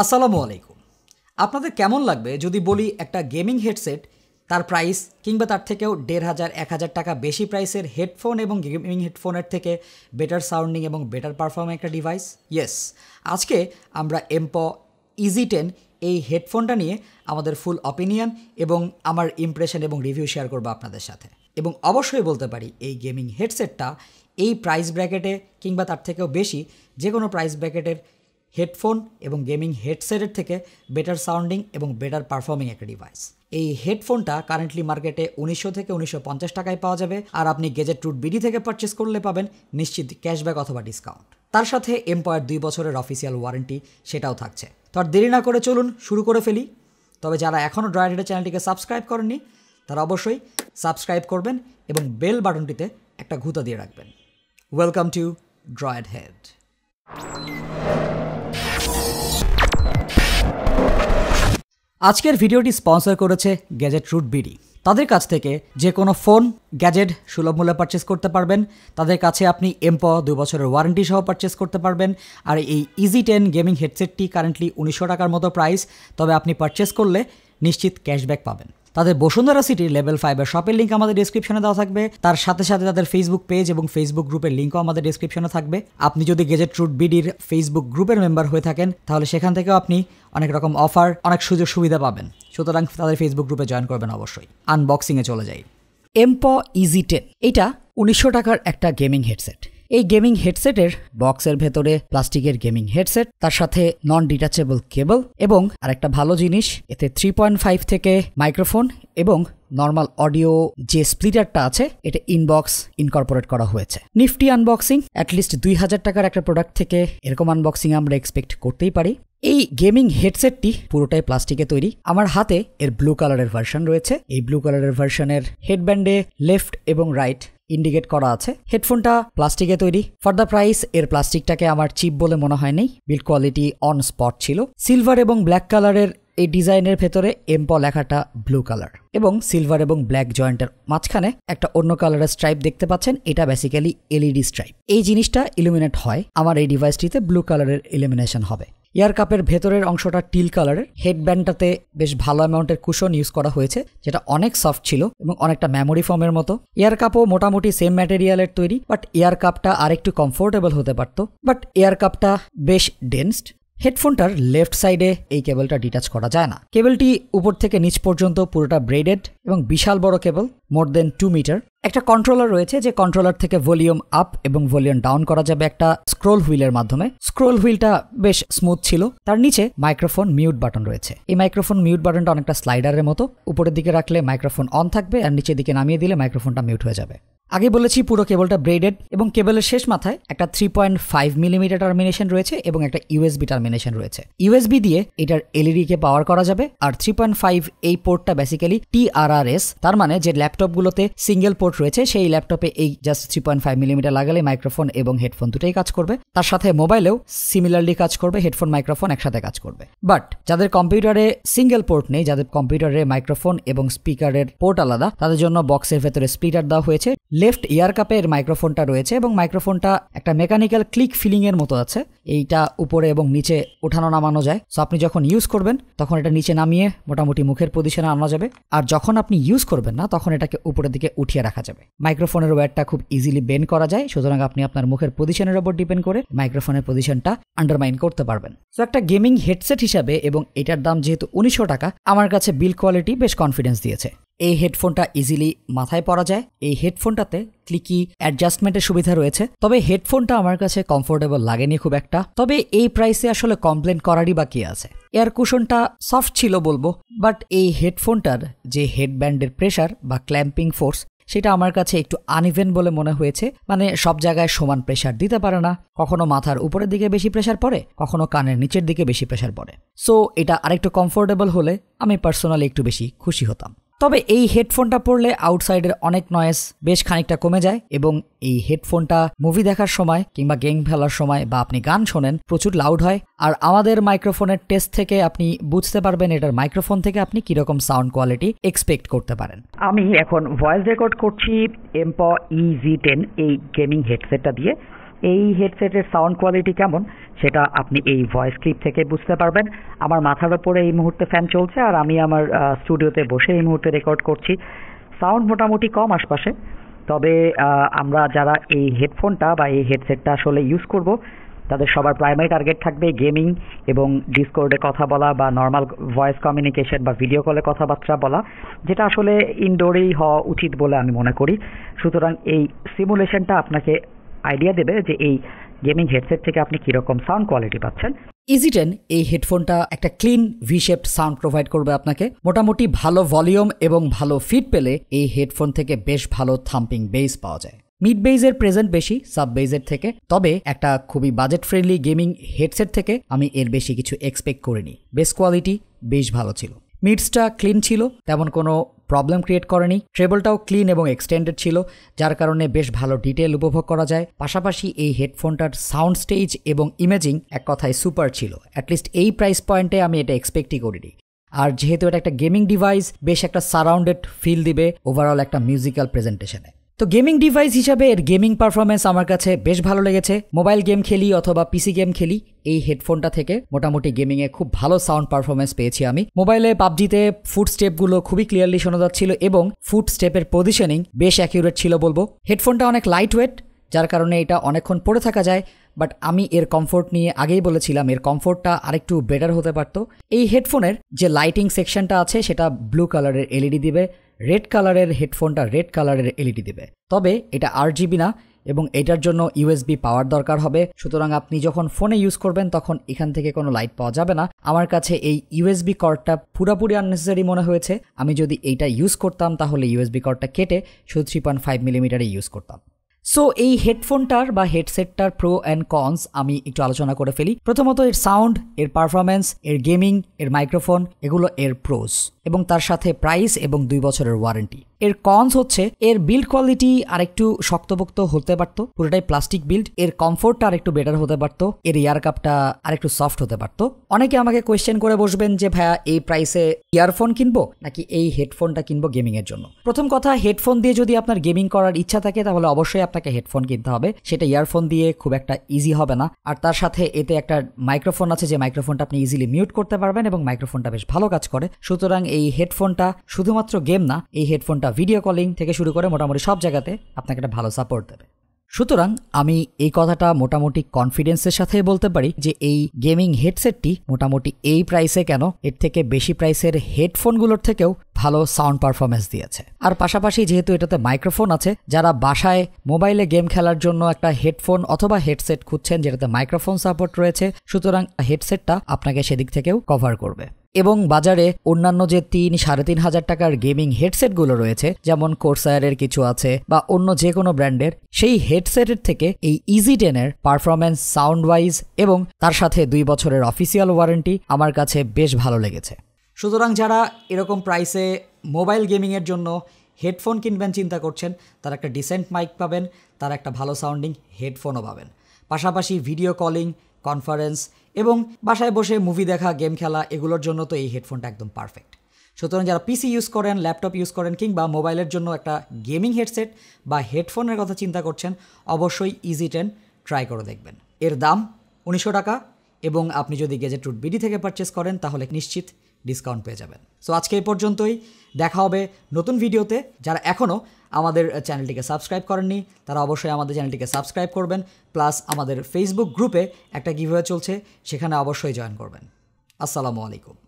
আসসালামু আলাইকুম আপনাদের কেমন লাগবে যদি বলি একটা গেমিং হেডসেট তার প্রাইস কিংবা তার থেকেও দেড় হাজার এক হাজার টাকা বেশি প্রাইসের হেডফোন এবং গেমিং হেডফোনের থেকে বেটার সাউন্ডিং এবং বেটার পারফর্মিং একটা ডিভাইস ইয়েস আজকে আমরা এম্প ইজি টেন এই হেডফোনটা নিয়ে আমাদের ফুল অপিনিয়ন এবং আমার ইমপ্রেশন এবং রিভিউ শেয়ার করবো আপনাদের সাথে এবং অবশ্যই বলতে পারি এই গেমিং হেডসেটটা এই প্রাইস ব্র্যাকেটে কিংবা তার থেকেও বেশি যে কোনো প্রাইস ব্র্যাকেটের হেডফোন এবং গেমিং হেডসেটের থেকে বেটার সাউন্ডিং এবং বেটার পারফর্মিং একটা ডিভাইস এই হেডফোনটা কারেন্টলি মার্কেটে উনিশশো থেকে উনিশশো টাকায় পাওয়া যাবে আর আপনি গেজেট টুট বিডি থেকে পারচেস করলে পাবেন নিশ্চিত ক্যাশব্যাক অথবা ডিসকাউন্ট তার সাথে এম্পায়ার দুই বছরের অফিসিয়াল ওয়ারেন্টি সেটাও থাকছে তো আর দেরি না করে চলুন শুরু করে ফেলি তবে যারা এখনও ড্রাইডের চ্যানেলটিকে সাবস্ক্রাইব করেননি তারা অবশ্যই সাবস্ক্রাইব করবেন এবং বেল বাটনটিতে একটা ঘুতা দিয়ে রাখবেন ওয়েলকাম টু ড্রয়েড হেড আজকের ভিডিওটি স্পন্সর করেছে গ্যাজেট রুট বিডি তাদের কাছ থেকে যে কোনো ফোন গ্যাজেট সুলভ মূল্যে পারচেস করতে পারবেন তাদের কাছে আপনি এমপ দুই বছরের ওয়ারেন্টি সহ পারচেস করতে পারবেন আর এই ইজি টেন গেমিং হেডসেটটি কারেন্টলি উনিশশো টাকার মতো প্রাইস তবে আপনি পারচেস করলে নিশ্চিত ক্যাশব্যাক পাবেন তাদের বসুন্ধরা সিটির লেভেল ফাইভের শপের লিঙ্ক আমাদের ডিসক্রিপশনে দেওয়া থাকবে তার সাথে সাথে তাদের ফেসবুক পেজ এবং ফেসবুক গ্রুপের লিঙ্কও আমাদের ডিসক্রিপশনে থাকবে আপনি যদি গেজেট রুট বিডির ফেসবুক গ্রুপের মেম্বার হয়ে থাকেন তাহলে সেখান থেকেও আপনি অনেক রকম অফার অনেক সুযোগ সুবিধা পাবেন সুতরাং তাদের ফেসবুক গ্রুপে জয়েন করবেন অবশ্যই আনবক্সিংয়ে চলে যাই এমপ ইজি টেন এটা উনিশশো টাকার একটা গেমিং হেডসেট এই গেমিং হেডসেটের বক্সের ভেতরে প্লাস্টিকের গেমিং হেডসেট তার সাথে নন ডিটাচেবল কেবল এবং আরেকটা ভালো জিনিস এতে থ্রি পয়েন্ট ফাইভ থেকে মাইক্রোফোন এবং নর্মাল অডিও যে স্প্লিটারটা আছে এটা ইনবক্স ইনকর্পোরেট করা হয়েছে নিফটি আনবক্সিং অ্যাটলিস্ট দুই হাজার টাকার একটা প্রোডাক্ট থেকে এরকম আনবক্সিং আমরা এক্সপেক্ট করতেই পারি এই গেমিং হেডসেটটি পুরোটাই প্লাস্টিকে তৈরি আমার হাতে এর ব্লু কালারের ভার্সন রয়েছে এই ব্লু কালারের ভার্সনের হেডব্যান্ডে লেফট এবং রাইট ইন্ডিকেট করা আছে হেডফোনটা প্লাস্টিকে তৈরি ফর দ্য প্রাইস এর প্লাস্টিকটাকে আমার চিপ বলে মনে হয়নি বিল্ড কোয়ালিটি অন স্পট ছিল সিলভার এবং ব্ল্যাক কালারের এই ডিজাইনের ভেতরে এম্প লেখাটা ব্লু কালার এবং সিলভার এবং ব্ল্যাক জয়েন্টের মাঝখানে একটা অন্য কালারের স্ট্রাইপ দেখতে পাচ্ছেন এটা বেসিক্যালি এলইডি স্ট্রাইপ এই জিনিসটা ইলুমিনেট হয় আমার এই ডিভাইসটিতে ব্লু কালারের ইলুমিনেশন হবে এয়ার কাপের ভেতরের অংশটা টিল কালারের হেডব্যান্ডটাতে বেশ ভালো অ্যামাউন্টের কুশন ইউজ করা হয়েছে যেটা অনেক সফট ছিল এবং অনেকটা মেমোরি ফর্মের মতো এয়ার কাপও মোটামুটি সেম ম্যাটেরিয়ালের তৈরি বাট এয়ার কাপটা আরেকটু কমফোর্টেবল হতে পারত বাট এয়ার কাপটা বেশ ডেন্সড হেডফোনটার লেফট সাইডে এই কেবলটা ডিটাচ করা যায় না কেবলটি উপর থেকে নিচ পর্যন্ত পুরোটা ব্রেডেড এবং বিশাল বড় cable more than two metre একটা কন্ট্রোলার রয়েছে যে কন্ট্রোলার থেকে ভলিউম আপ এবং ভলিউম ডাউন করা যাবে একটা স্ক্রোল হুইলের মাধ্যমে স্ক্রোল হুইলটা বেশ স্মুথ ছিল তার নিচে মাইক্রোফোন মিউট বাটন রয়েছে এই মাইক্রোফোন মিউট বাটনটা অনেকটা স্লাইডারের মতো উপরের দিকে রাখলে মাইক্রোফোন অন থাকবে আর নিচের দিকে নামিয়ে দিলে মাইক্রোফোনটা মিউট হয়ে যাবে আগে বলেছি পুরো কেবলটা ব্রেডেড এবং কেবলের শেষ মাথায় একটা three point five millimetre termination রয়েছে এবং একটা ইউএসবি টার্মিনেশন রয়েছে ইউএসবি দিয়ে এটার e কে পাওয়ার করা যাবে আর থ্রি পয়েন্ট ফাইভ এই পোর্টটা বেসিক্যালি টিআরআরএস তার মানে যে ল্যাপটপগুলোতে সিঙ্গেল পোর্ট রয়েছে সেই ল্যাপটপে এই just three point five millimetre লাগালে মাইক্রোফোন এবং হেডফোন দুটোই কাজ করবে তার সাথে মোবাইলেও সিমিলারলি কাজ করবে হেডফোন মাইক্রোফোন একসাথে কাজ করবে বাট যাদের কম্পিউটারে সিঙ্গেল পোর্ট নেই যাদের কম্পিউটারে মাইক্রোফোন এবং স্পিকারের পোর্ট আলাদা তাদের জন্য বক্সের ভেতরে স্পিকার দেওয়া হয়েছে লেফট এয়ার কাপে এর মাইক্রোফোনটা রয়েছে এবং মাইক্রোফোনটা একটা মেকানিক্যাল ক্লিক ফিলিংয়ের মতো আছে এইটা উপরে এবং নিচে ওঠানো নামানো যায় সো আপনি যখন ইউজ করবেন তখন এটা নিচে নামিয়ে মোটামুটি মুখের পজিশনে আনা যাবে আর যখন আপনি ইউজ করবেন না তখন এটাকে উপরের দিকে উঠিয়ে রাখা যাবে মাইক্রোফোনের ওয়্যারটা খুব ইজিলি বেন করা যায় সুতরাং আপনি আপনার মুখের পজিশনের উপর ডিপেন্ড করে মাইক্রোফোনের পজিশনটা আন্ডারমাইন করতে পারবেন সো একটা গেমিং হেডসেট হিসাবে এবং এটার দাম যেহেতু উনিশশো টাকা আমার কাছে বিল কোয়ালিটি বেশ কনফিডেন্স দিয়েছে এই হেডফোনটা ইজিলি মাথায় পরা যায় এই হেডফোনটাতে ক্লিকি অ্যাডজাস্টমেন্টের সুবিধা রয়েছে তবে হেডফোনটা আমার কাছে কমফোর্টেবল লাগেনি খুব একটা তবে এই প্রাইসে আসলে কমপ্লেন করারই বাকি আছে এয়ার কুশনটা সফট ছিল বলবো বাট এই হেডফোনটার যে হেডব্যান্ডের প্রেশার বা ক্ল্যাম্পিং ফোর্স সেটা আমার কাছে একটু আনইভেন বলে মনে হয়েছে মানে সব জায়গায় সমান প্রেশার দিতে পারে না কখনো মাথার উপরের দিকে বেশি প্রেশার পড়ে কখনো কানের নিচের দিকে বেশি প্রেশার পড়ে সো এটা আরেকটু কমফোর্টেবল হলে আমি পার্সোনালি একটু বেশি খুশি হতাম তবে এই হেডফোনটা পড়লে আউটসাইডের অনেক নয়েস বেশ খানিকটা কমে যায় এবং এই হেডফোনটা মুভি দেখার সময় কিংবা গেম খেলার সময় বা আপনি গান শোনেন প্রচুর লাউড হয় আর আমাদের মাইক্রোফোনের টেস্ট থেকে আপনি বুঝতে পারবেন এটার মাইক্রোফোন থেকে আপনি কিরকম সাউন্ড কোয়ালিটি এক্সপেক্ট করতে পারেন আমি এখন ভয়েস রেকর্ড করছি এমপ ইজি টেন এই গেমিং হেডসেটটা দিয়ে এই হেডসেটের সাউন্ড কোয়ালিটি কেমন সেটা আপনি এই ভয়েস ক্লিপ থেকে বুঝতে পারবেন আমার মাথার ওপরে এই মুহূর্তে ফ্যান চলছে আর আমি আমার স্টুডিওতে বসে এই মুহূর্তে রেকর্ড করছি সাউন্ড মোটামুটি কম আশপাশে তবে আমরা যারা এই হেডফোনটা বা এই হেডসেটটা আসলে ইউজ করব তাদের সবার প্রাইমারি টার্গেট থাকবে গেমিং এবং ডিসকোর্ডে কথা বলা বা নর্মাল ভয়েস কমিউনিকেশন বা ভিডিও কলে কথাবার্তা বলা যেটা আসলে ইনডোরেই হওয়া উচিত বলে আমি মনে করি সুতরাং এই সিমুলেশনটা আপনাকে আইডিয়া দেবে যে এই গেমিং হেডসেট থেকে আপনি কীরকম সাউন্ড কোয়ালিটি পাচ্ছেন ইজিটেন এই হেডফোনটা একটা clean V shaped sound provide করবে আপনাকে মোটামুটি ভালো ভলিউম এবং ভালো ফিট পেলে এই হেডফোন থেকে বেশ ভালো থাম্পিং বেস পাওয়া যায় মিড বেজের প্রেজেন্ট বেশি সাব বেজের থেকে তবে একটা খুবই বাজেট ফ্রেন্ডলি গেমিং হেডসেট থেকে আমি এর বেশি কিছু এক্সপেক্ট করিনি বেস কোয়ালিটি বেশ ভালো ছিল মিডসটা ক্লিন ছিল তেমন কোনো প্রবলেম ক্রিয়েট করেনি ট্রেবলটাও ক্লিন এবং এক্সটেন্ডেড ছিল যার কারণে বেশ ভালো ডিটেল উপভোগ করা যায় পাশাপাশি এই হেডফোনটার সাউন্ড স্টেজ এবং ইমেজিং এক কথায় সুপার ছিল অ্যাটলিস্ট এই প্রাইস পয়েন্টে আমি এটা এক্সপেক্টই করিনি আর যেহেতু এটা একটা গেমিং ডিভাইস বেশ একটা সারাউন্ডেড ফিল দিবে ওভারঅল একটা মিউজিক্যাল প্রেজেন্টেশনে তো গেমিং ডিভাইস হিসাবে এর গেমিং পারফরমেন্স আমার কাছে বেশ ভালো লেগেছে মোবাইল গেম খেলি অথবা পিসি গেম খেলি এই হেডফোনটা থেকে মোটামুটি গেমিংয়ে খুব ভালো সাউন্ড পারফরমেন্স পেয়েছি আমি মোবাইলে পাবজিতে ফুট স্টেপগুলো খুবই ক্লিয়ারলি শোনা যাচ্ছিল এবং ফুট স্টেপের পজিশনিং বেশ অ্যাকিউরেট ছিল বলবো হেডফোনটা অনেক লাইট ওয়েট যার কারণে এটা অনেকক্ষণ পড়ে থাকা যায় বাট আমি এর কমফোর্ট নিয়ে আগেই বলেছিলাম এর কমফোর্টটা আরেকটু বেটার হতে পারতো এই হেডফোনের যে লাইটিং সেকশনটা আছে সেটা ব্লু কালারের এলইডি দিবে রেড কালারের হেডফোনটা রেড কালারের এলইডি দেবে তবে এটা আর জিবি না এবং এটার জন্য ইউএসবি পাওয়ার দরকার হবে সুতরাং আপনি যখন ফোনে ইউজ করবেন তখন এখান থেকে কোনো লাইট পাওয়া যাবে না আমার কাছে এই ইউএসবি কর্ডটা পুরাপুরি আননেসেসারি মনে হয়েছে আমি যদি এইটা ইউজ করতাম তাহলে ইউএসবি কর্ডটা কেটে শুধু থ্রি পয়েন্ট ফাইভ মিলিমিটারে ইউজ করতাম সো এই হেডফোনটার বা হেডসেটটার প্রো অ্যান্ড কনস আমি একটু আলোচনা করে ফেলি প্রথমত এর সাউন্ড এর পারফরমেন্স এর গেমিং এর মাইক্রোফোন এগুলো এর প্রোস এবং তার সাথে প্রাইস এবং দুই বছরের ওয়ারেন্টি এর কনস হচ্ছে এর বিল্ড কোয়ালিটি আরেকটু শক্তপোক্ত হতে পারত পুরোটাই প্লাস্টিক বিল্ড এর কমফোর্টটা আরেকটু বেটার হতে পারত এর ইয়ার কাপটা আরেকটু সফট হতে পারত অনেকে আমাকে কোয়েশ্চেন করে বসবেন যে ভাইয়া এই প্রাইসে ইয়ারফোন কিনবো নাকি এই হেডফোনটা কিনবো গেমিং এর জন্য প্রথম কথা হেডফোন দিয়ে যদি আপনার গেমিং করার ইচ্ছা থাকে তাহলে অবশ্যই আপনাকে হেডফোন কিনতে হবে সেটা ইয়ারফোন দিয়ে খুব একটা ইজি হবে না আর তার সাথে এতে একটা মাইক্রোফোন আছে যে মাইক্রোফোনটা আপনি ইজিলি মিউট করতে পারবেন এবং মাইক্রোফোনটা বেশ ভালো কাজ করে সুতরাং এই হেডফোনটা শুধুমাত্র গেম না এই হেডফোনটা ভিডিও কলিং থেকে শুরু করে মোটামুটি সব জায়গাতে আপনাকে একটা ভালো সাপোর্ট দেবে সুতরাং আমি এই কথাটা মোটামুটি কনফিডেন্সের সাথে বলতে পারি যে এই গেমিং হেডসেটটি মোটামুটি এই প্রাইসে কেন এর থেকে বেশি প্রাইসের হেডফোনগুলোর থেকেও ভালো সাউন্ড পারফরমেন্স দিয়েছে আর পাশাপাশি যেহেতু এটাতে মাইক্রোফোন আছে যারা বাসায় মোবাইলে গেম খেলার জন্য একটা হেডফোন অথবা হেডসেট খুঁজছেন যেটাতে মাইক্রোফোন সাপোর্ট রয়েছে সুতরাং হেডসেটটা আপনাকে সেদিক থেকেও কভার করবে এবং বাজারে অন্যান্য যে তিন সাড়ে তিন হাজার টাকার গেমিং হেডসেটগুলো রয়েছে যেমন কোর্সায়ারের কিছু আছে বা অন্য যে কোনো ব্র্যান্ডের সেই হেডসেটের থেকে এই ইজি টেনের পারফরমেন্স সাউন্ড ওয়াইজ এবং তার সাথে দুই বছরের অফিসিয়াল ওয়ারেন্টি আমার কাছে বেশ ভালো লেগেছে সুতরাং যারা এরকম প্রাইসে মোবাইল গেমিংয়ের জন্য হেডফোন কিনবেন চিন্তা করছেন তারা একটা ডিসেন্ট মাইক পাবেন তারা একটা ভালো সাউন্ডিং হেডফোনও পাবেন পাশাপাশি ভিডিও কলিং কনফারেন্স এবং বাসায় বসে মুভি দেখা গেম খেলা এগুলোর জন্য তো এই হেডফোনটা একদম পারফেক্ট সুতরাং যারা পিসি ইউজ করেন ল্যাপটপ ইউজ করেন কিংবা মোবাইলের জন্য একটা গেমিং হেডসেট বা হেডফোনের কথা চিন্তা করছেন অবশ্যই ইজি টেন ট্রাই করে দেখবেন এর দাম উনিশশো টাকা এবং আপনি যদি গেজেট রুট বিডি থেকে পারচেস করেন তাহলে নিশ্চিত ডিসকাউন্ট পেয়ে যাবেন সো আজকে এই পর্যন্তই দেখা হবে নতুন ভিডিওতে যারা এখনও আমাদের চ্যানেলটিকে সাবস্ক্রাইব করেননি তারা অবশ্যই আমাদের চ্যানেলটিকে সাবস্ক্রাইব করবেন প্লাস আমাদের ফেসবুক গ্রুপে একটা গিভওয়ে চলছে সেখানে অবশ্যই জয়েন করবেন আসসালামু আলাইকুম